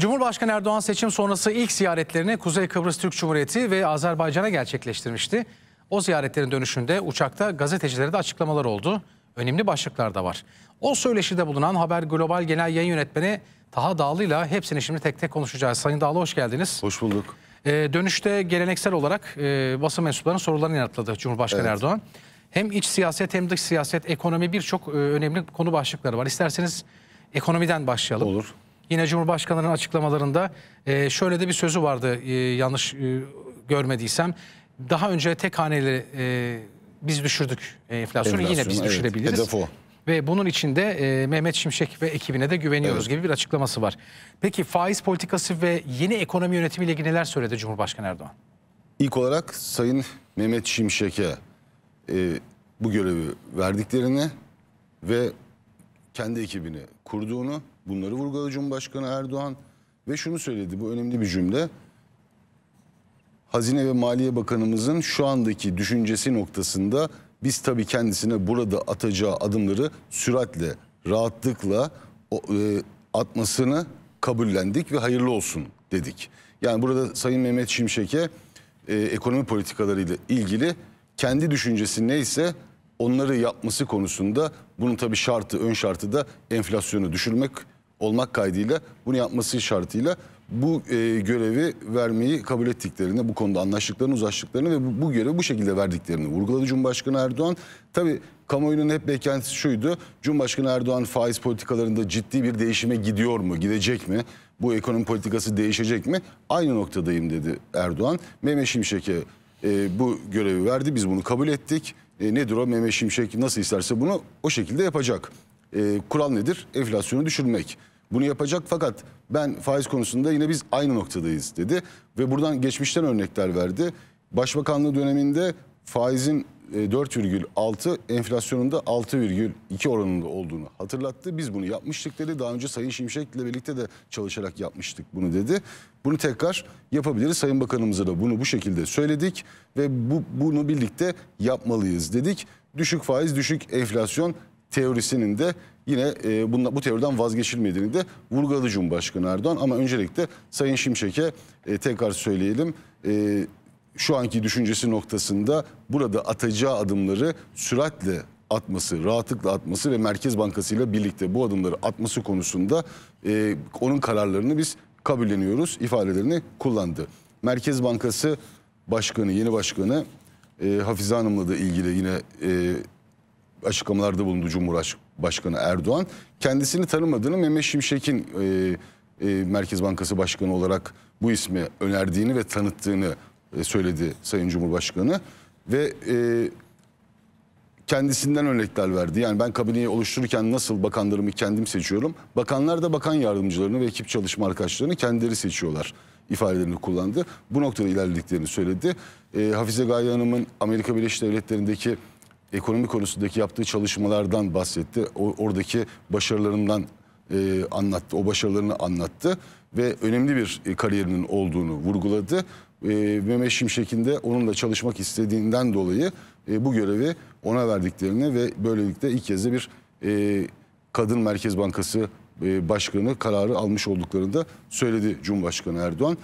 Cumhurbaşkanı Erdoğan seçim sonrası ilk ziyaretlerini Kuzey Kıbrıs Türk Cumhuriyeti ve Azerbaycan'a gerçekleştirmişti. O ziyaretlerin dönüşünde uçakta gazetecilere de açıklamalar oldu. Önemli başlıklar da var. O söyleşide bulunan Haber Global Genel Yayın Yönetmeni Taha Dağlı'yla hepsini şimdi tek tek konuşacağız. Sayın Dağlı hoş geldiniz. Hoş bulduk. Ee, dönüşte geleneksel olarak e, basın mensuplarının sorularını yanıtladı Cumhurbaşkanı evet. Erdoğan. Hem iç siyaset hem dış siyaset, ekonomi birçok e, önemli konu başlıkları var. İsterseniz ekonomiden başlayalım. Olur. Yine Cumhurbaşkanı'nın açıklamalarında e, şöyle de bir sözü vardı e, yanlış e, görmediysem. Daha önce tek haneli e, biz düşürdük e, enflasyonu yine biz evet. düşürebiliriz. Hedef o. Ve bunun içinde e, Mehmet Şimşek ve ekibine de güveniyoruz evet. gibi bir açıklaması var. Peki faiz politikası ve yeni ekonomi yönetimiyle ilgili neler söyledi Cumhurbaşkanı Erdoğan? İlk olarak Sayın Mehmet Şimşek'e e, bu görevi verdiklerini ve kendi ekibini kurduğunu Bunları vurguladı Cumhurbaşkanı Erdoğan ve şunu söyledi bu önemli bir cümle. Hazine ve Maliye Bakanımızın şu andaki düşüncesi noktasında biz tabii kendisine burada atacağı adımları süratle, rahatlıkla e, atmasını kabullendik ve hayırlı olsun dedik. Yani burada Sayın Mehmet Şimşek'e e, ekonomi politikalarıyla ilgili kendi düşüncesi neyse onları yapması konusunda bunun tabii şartı, ön şartı da enflasyonu düşürmek olmak kaydıyla bunu yapması şartıyla bu e, görevi vermeyi kabul ettiklerini, bu konuda anlaştıklarını, uzlaştıklarını ve bu, bu görevi bu şekilde verdiklerini vurguladı Cumhurbaşkanı Erdoğan. Tabii kamuoyunun hep beklentisi şuydu. Cumhurbaşkanı Erdoğan faiz politikalarında ciddi bir değişime gidiyor mu, gidecek mi? Bu ekonomi politikası değişecek mi? Aynı noktadayım dedi Erdoğan. Mehmet Şimşek'e e, bu görevi verdi, biz bunu kabul ettik. E, nedir o? Mehmet Şimşek nasıl isterse bunu o şekilde yapacak. E, kural nedir? Enflasyonu düşürmek. Bunu yapacak fakat ben faiz konusunda yine biz aynı noktadayız dedi. Ve buradan geçmişten örnekler verdi. Başbakanlığı döneminde faizin 4,6 enflasyonunda 6,2 oranında olduğunu hatırlattı. Biz bunu yapmıştık dedi. Daha önce Sayın Şimşek ile birlikte de çalışarak yapmıştık bunu dedi. Bunu tekrar yapabiliriz. Sayın Bakanımıza da bunu bu şekilde söyledik ve bu, bunu birlikte yapmalıyız dedik. Düşük faiz, düşük enflasyon teorisinin de yine e, bunla, bu teoriden vazgeçilmediğini de vurguladı Cumhurbaşkanı Erdoğan. Ama öncelikle Sayın Şimşek'e e, tekrar söyleyelim. E, şu anki düşüncesi noktasında burada atacağı adımları süratle atması, rahatlıkla atması ve Merkez Bankası ile birlikte bu adımları atması konusunda e, onun kararlarını biz kabulleniyoruz ifadelerini kullandı. Merkez Bankası Başkanı, yeni başkanı e, Hafize Hanım'la da ilgili yine e, açıklamalarda bulundu Cumhurbaşkanı Erdoğan. Kendisini tanımadığını Mehmet Şimşek'in e, e, Merkez Bankası Başkanı olarak bu ismi önerdiğini ve tanıttığını e, söyledi Sayın Cumhurbaşkanı. Ve e, kendisinden örnekler verdi. Yani ben kabineyi oluştururken nasıl bakanlarımı kendim seçiyorum. Bakanlar da bakan yardımcılarını ve ekip çalışma arkadaşlarını kendileri seçiyorlar ifadelerini kullandı. Bu noktada ilerlediklerini söyledi. E, Hafize Gaye Hanım'ın Amerika Birleşik Devletleri'ndeki ekonomi konusundaki yaptığı çalışmalardan bahsetti. O, oradaki başarılarından e, anlattı. O başarılarını anlattı ve önemli bir e, kariyerinin olduğunu vurguladı. E, Mehmet Şimşek'in de onunla çalışmak istediğinden dolayı e, bu görevi ona verdiklerini ve böylelikle ilk kez de bir e, Kadın Merkez Bankası e, Başkanı kararı almış olduklarını da söyledi Cumhurbaşkanı Erdoğan.